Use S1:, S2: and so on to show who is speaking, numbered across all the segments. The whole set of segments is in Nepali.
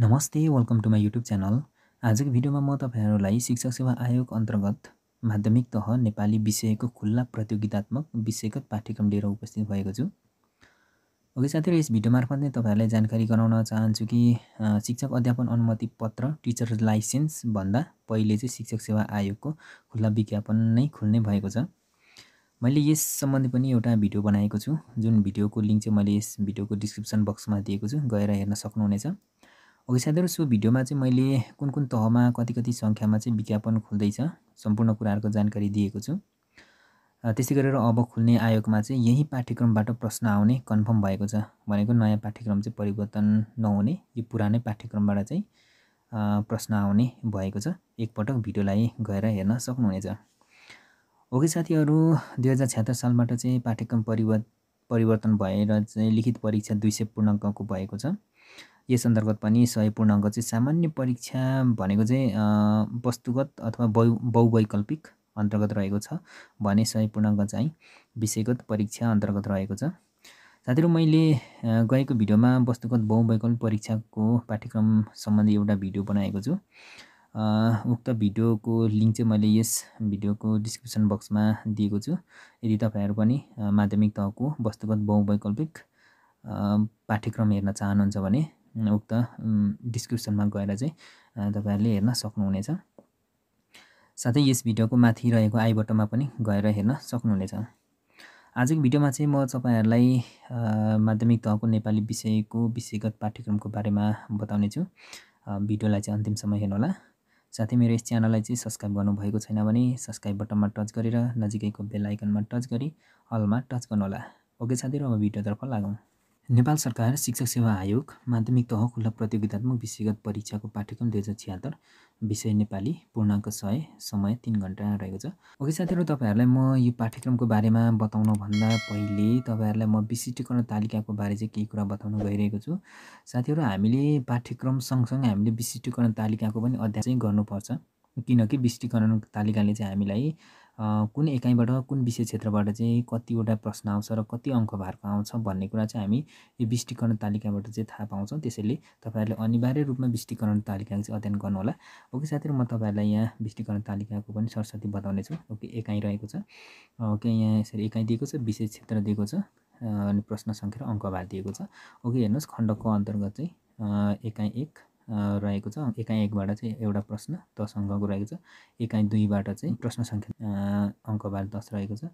S1: नमस्ते welcome to my YouTube channel आजको भिडियोमा म तपाईँहरूलाई शिक्षक सेवा आयोग अन्तर्गत माध्यमिक तह नेपाली विषयको खुल्ला प्रतियोगितात्मक विषयगत पाठ्यक्रम लिएर उपस्थित भएको छु ओके साथीहरू यस भिडियो मार्फत नै तपाईँहरूलाई जानकारी गराउन चाहन्छु कि शिक्षक अध्यापन अनुमति पत्र टिचर लाइसेन्सभन्दा पहिले चाहिँ शिक्षक सेवा आयोगको खुल्ला विज्ञापन नै खुल्ने भएको छ मैले यस सम्बन्धी पनि एउटा भिडियो बनाएको छु जुन भिडियोको लिङ्क चाहिँ मैले यस भिडियोको डिस्क्रिप्सन बक्समा दिएको छु गएर हेर्न सक्नुहुनेछ ओके साथीहरू सो भिडियोमा चाहिँ मैले कुन कुन तहमा कति कति सङ्ख्यामा चाहिँ विज्ञापन खुल्दैछ सम्पूर्ण कुराहरूको जानकारी दिएको छु त्यसै गरेर अब खुल्ने आयोगमा चाहिँ यही पाठ्यक्रमबाट प्रश्न आउने कन्फर्म भएको छ भनेको नयाँ पाठ्यक्रम चाहिँ परिवर्तन नहुने यो पुरानै पाठ्यक्रमबाट चाहिँ प्रश्न आउने भएको छ एकपटक भिडियोलाई गएर हेर्न सक्नुहुनेछ ओके साथीहरू दुई हजार छ्यात्तर सालबाट चाहिँ पाठ्यक्रम परिवर्तन परिवर्तन भएर चाहिँ लिखित परीक्षा दुई सय पूर्णाङ्कको भएको छ यस अन्तर्गत पनि सय पूर्णाङ्क चाहिँ सामान्य परीक्षा भनेको चाहिँ वस्तुगत अथवा बहु बहुवैकल्पिक अन्तर्गत रहेको छ भने सय पूर्णाङ्क चाहिँ विषयगत परीक्षा अन्तर्गत रहेको छ साथीहरू मैले गएको भिडियोमा वस्तुगत बहुवैकल्पिक परीक्षाको पाठ्यक्रम सम्बन्धी एउटा भिडियो बनाएको छु उक्त भिडियोको लिङ्क चाहिँ मैले यस भिडियोको डिस्क्रिप्सन बक्समा दिएको छु यदि तपाईँहरू पनि माध्यमिक तहको वस्तुगत बहुवैकल्पिक पाठ्यक्रम हेर्न चाहनुहुन्छ भने उक्त डिस्क्रिप्सनमा गएर चाहिँ तपाईँहरूले हेर्न सक्नुहुनेछ साथै यस भिडियोको माथि रहेको आई बटनमा पनि गएर हेर्न सक्नुहुनेछ आजको भिडियोमा चाहिँ म तपाईँहरूलाई माध्यमिक तहको नेपाली विषयको विषयगत पाठ्यक्रमको बारेमा बताउने छु भिडियोलाई चाहिँ अन्तिमसम्म हेर्नुहोला साथै मेरो यस च्यानललाई चाहिँ सब्सक्राइब गर्नुभएको छैन भने सब्सक्राइब बटनमा टच गरेर नजिकैको बेल आइकनमा टच गरी हलमा टच गर्नुहोला ओके साथीहरू अब भिडियोतर्फ लागौँ नेपाल सरकार शिक्षक सेवा आयोग माध्यमिक तह खुल्ला प्रतियोगितात्मक विषयगत परीक्षाको पाठ्यक्रम दुई हजार छिहत्तर विषय नेपाली पूर्णाङ्क सय समय तिन घन्टा रहेको छ ओके साथीहरू तपाईँहरूलाई म यो पाठ्यक्रमको बारेमा बताउनभन्दा पहिले तपाईँहरूलाई म विशिष्टीकरण तालिकाको बारे चाहिँ केही कुरा बताउन गइरहेको छु साथीहरू हामीले पाठ्यक्रम सँगसँगै हामीले विशिष्टीकरण तालिकाको पनि अध्ययन चाहिँ गर्नुपर्छ किनकि विशिष्टीकरण तालिकाले चाहिँ हामीलाई कुन एकाइबाट कुन विषय क्षेत्रबाट चाहिँ कतिवटा प्रश्न आउँछ र कति अङ्क भारको आउँछ भन्ने कुरा चाहिँ हामी यो विष्टिकरण तालिकाबाट चाहिँ थाहा पाउँछौँ त्यसैले तपाईँहरूले अनिवार्य रूपमा विष्टिकरण तालिकाको चाहिँ अध्ययन गर्नुहोला ओके साथीहरू म तपाईँहरूलाई यहाँ विष्टिकरण तालिकाको पनि सरस्वती बताउनेछु ओके एकाइ रहेको छ ओके यहाँ यसरी एकाइ दिएको छ विषय क्षेत्र दिएको छ अनि प्रश्न सङ्ख्या र अङ्क भार दिएको छ ओके हेर्नुहोस् खण्डको अन्तर्गत चाहिँ एकाइ एक रहेको छ एकाइ एकबाट चाहिँ एउटा प्रश्न दस अङ्कको रहेको छ एकाइ दुईबाट चाहिँ प्रश्न सङ्ख्या अङ्कबाट दस रहेको छ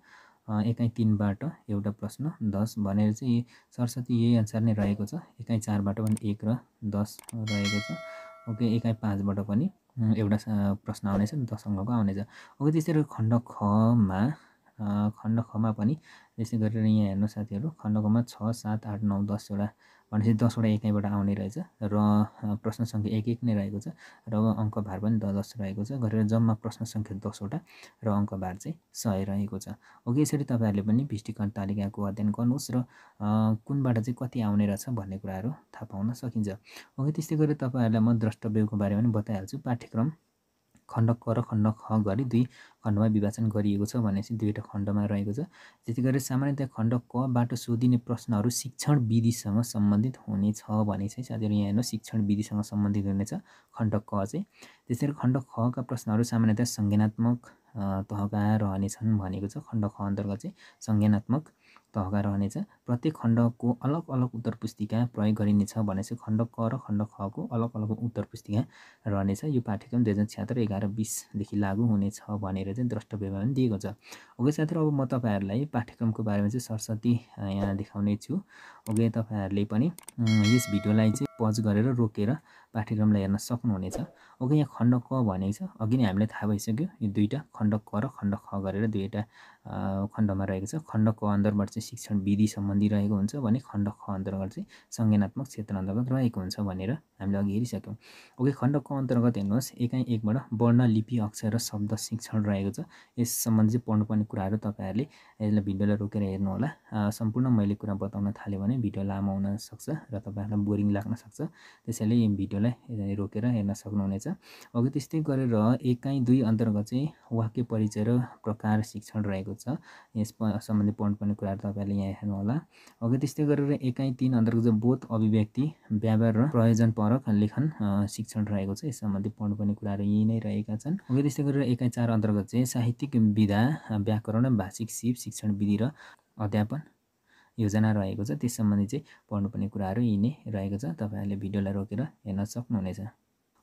S1: एकाइ तिनबाट एउटा प्रश्न दस भनेर चाहिँ सरस्वती यही अनुसार नै रहेको छ एकाइ चारबाट पनि एक र दस रहेको छ ओके एकाइ पाँचबाट पनि एउटा प्रश्न आउनेछ दस अङ्कको आउनेछ ओके त्यसरी खण्ड खमा खण्ड खमा पनि त्यस्तै गरेर यहाँ हेर्नु साथीहरू खण्ड खमा छ सात आठ नौ दसवटा भनेपछि दसवटा एकाइबाट आउने रहेछ र प्रश्न सङ्ख्या एक एक नै रहेको छ र अङ्क भार पनि द दस रहेको छ गरेर जम्मा प्रश्न सङ्ख्या दसवटा र अङ्क भार चाहिँ सय रहेको छ ओके यसरी तपाईँहरूले पनि भिष्टिकरण तालिकाको अध्ययन गर्नुहोस् र कुनबाट चाहिँ कति आउने रहेछ भन्ने कुराहरू थाहा पाउन सकिन्छ ओके त्यस्तै गरेर तपाईँहरूलाई म द्रष्टव्यको बारेमा पनि बताइहाल्छु पाठ्यक्रम खण्ड क र खण्ड ख गरी दुई खण्डमा विभाजन गरिएको छ भनेपछि दुईवटा खण्डमा रहेको छ त्यति गरेर सामान्यतया खण्ड कबाट सोधिने प्रश्नहरू शिक्षण विधिसँग सम्बन्धित हुनेछ भने चाहिँ साथीहरू यहाँ हेर्नु शिक्षण विधिसँग सम्बन्धित हुनेछ खण्ड क चाहिँ त्यसरी खण्ड खका प्रश्नहरू सामान्यतया संज्ञानात्मक तहका रहनेछन् भनेको छ खण्ड ख अन्तर्गत चाहिँ संज्ञानात्मक तहका रहनेछ प्रत्येक खण्डको अलग अलग उत्तर पुस्तिका प्रयोग गरिनेछ भने चाहिँ खण्ड क र खण्ड खको अलग अलग उत्तर पुस्तिका रहनेछ यो पाठ्यक्रम दुई हजार छ्यात्तर एघार बिसदेखि लागू हुनेछ भनेर चाहिँ द्रष्टव्यमा पनि दिएको छ ओके साथीहरू अब म तपाईँहरूलाई पाठ्यक्रमको बारेमा चाहिँ सरस्वती यहाँ देखाउने छु ओके तपाईँहरूले पनि यस भिडियोलाई चाहिँ पज गरेर रोकेर पाठ्यक्रमलाई हेर्न सक्नुहुनेछ ओके यहाँ खण्ड क भनेको छ अघि नै हामीलाई थाहा भइसक्यो यो दुईवटा खण्ड क र खण्ड ख गरेर दुईवटा खण्डमा रहेको छ खण्ड क अन्तर्गत चाहिँ शिक्षण विधि सम्बन्धी रहेको हुन्छ भने खण्ड ख अन्तर्गत चाहिँ संज्ञानात्मक क्षेत्र अन्तर्गत रहेको हुन्छ भनेर हामीले अघि हेरिसक्यौँ ओके खण्ड क अन्तर्गत हेर्नुहोस् एकाइ एकबाट वर्ण लिपि अक्षर र शब्द शिक्षण रहेको छ यस सम्बन्धी चाहिँ पढ्नुपर्ने कुराहरू तपाईँहरूले यसलाई भिडियोलाई रोकेर हेर्नुहोला सम्पूर्ण मैले कुरा बताउन थालेँ भने भिडियो लामो हुन सक्छ र तपाईँहरूलाई बोरिङ लाग्न सक्छ त्यसैले यो भिडियोलाई रोकेर हेर्न सक्नुहुनेछ अघि त्यस्तै गरेर एकाइ दुई अन्तर्गत चाहिँ वाक्य परिचय र प्रकार शिक्षण रहेको भएको छ यस सम्बन्धी पनि कुराहरू तपाईँहरूले यहाँ हेर्नुहोला ओके त्यस्तै गरेर एकाइ तिन अन्तर्गत बोध अभिव्यक्ति व्यवहार र प्रयोजनपरक लेखन शिक्षण रहेको छ यस सम्बन्धी पढ्नुपर्ने कुराहरू यहीँ नै रहेका छन् ओके त्यस्तै गरेर एकाइ चार अन्तर्गत चाहिँ साहित्यिक विधा व्याकरण भाषिक सिप शिक्षण विधि र अध्यापन योजना रहेको छ त्यस सम्बन्धी चाहिँ पढ्नुपर्ने कुराहरू यी नै रहेको छ तपाईँहरूले भिडियोलाई रोकेर हेर्न सक्नुहुनेछ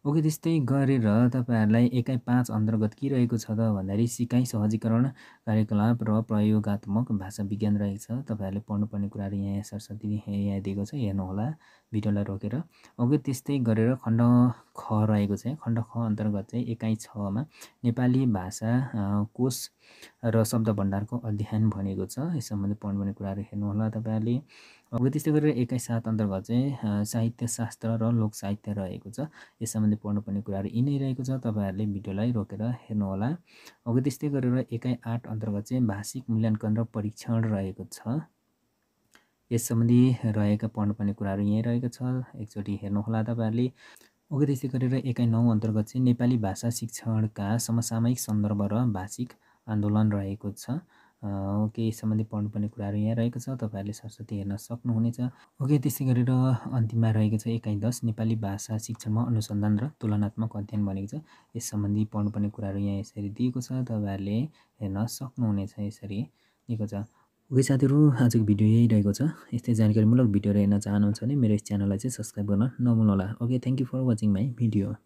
S1: ओके त्यस्तै गरेर तपाईँहरूलाई एकाइ पाँच अन्तर्गत के रहेको छ त भन्दाखेरि सिकाइ सहजीकरण कार्यकलाप र प्रयोगत्मक भाषा विज्ञान रहेको छ तपाईँहरूले पढ्नुपर्ने कुराहरू यहाँ सरस्वती यहाँ दिएको छ हेर्नुहोला भिडियोलाई रोकेर ओके त्यस्तै गरेर खण्ड ख रहेको छ खण्ड ख अन्तर्गत चाहिँ एकाइ छमा नेपाली भाषा कोष र शब्द भण्डारको अध्ययन भनेको छ यस सम्बन्धी पढ्नुपर्ने कुराहरू हेर्नुहोला तपाईँहरूले अब त्यस्तै गरेर एकाइ सात अन्तर्गत चाहिँ साहित्य शास्त्र र लोक साहित्य रहेको छ यस सम्बन्धी पढ्नुपर्ने कुराहरू यी नै रहेको छ तपाईँहरूले भिडियोलाई रोकेर हेर्नुहोला अब त्यस्तै गरेर एकाइ आठ अन्तर्गत चाहिँ भाषिक मूल्याङ्कन र परीक्षण रहेको छ यस सम्बन्धी रहेका पढ्नुपर्ने कुराहरू यहीँ रहेको छ एकचोटि हेर्नुहोला तपाईँहरूले अब त्यस्तै गरेर एकाइ नौ अन्तर्गत चाहिँ नेपाली भाषा शिक्षणका समसामयिक सन्दर्भ र भाषिक आन्दोलन रहेको छ केही सम्बन्धी पढ्नुपर्ने कुराहरू यहाँ रहेको छ तपाईँहरूले सरस्वती हेर्न सक्नुहुनेछ ओके त्यसै गरेर अन्तिममा रहेको छ एकाइ दस नेपाली भाषा शिक्षणमा अनुसन्धान र तुलनात्मक अध्ययन भनेको छ यस सम्बन्धी पढ्नुपर्ने कुराहरू यहाँ यसरी दिएको छ तपाईँहरूले हेर्न सक्नुहुनेछ यसरी दिएको छ ओके साथीहरू आजको भिडियो यही रहेको छ यस्तै जानकारीमूलक भिडियोहरू हेर्न चाहनुहुन्छ भने मेरो यस च्यानललाई चाहिँ सब्सक्राइब गर्न नभुल्नु होला okay thank you for watching my video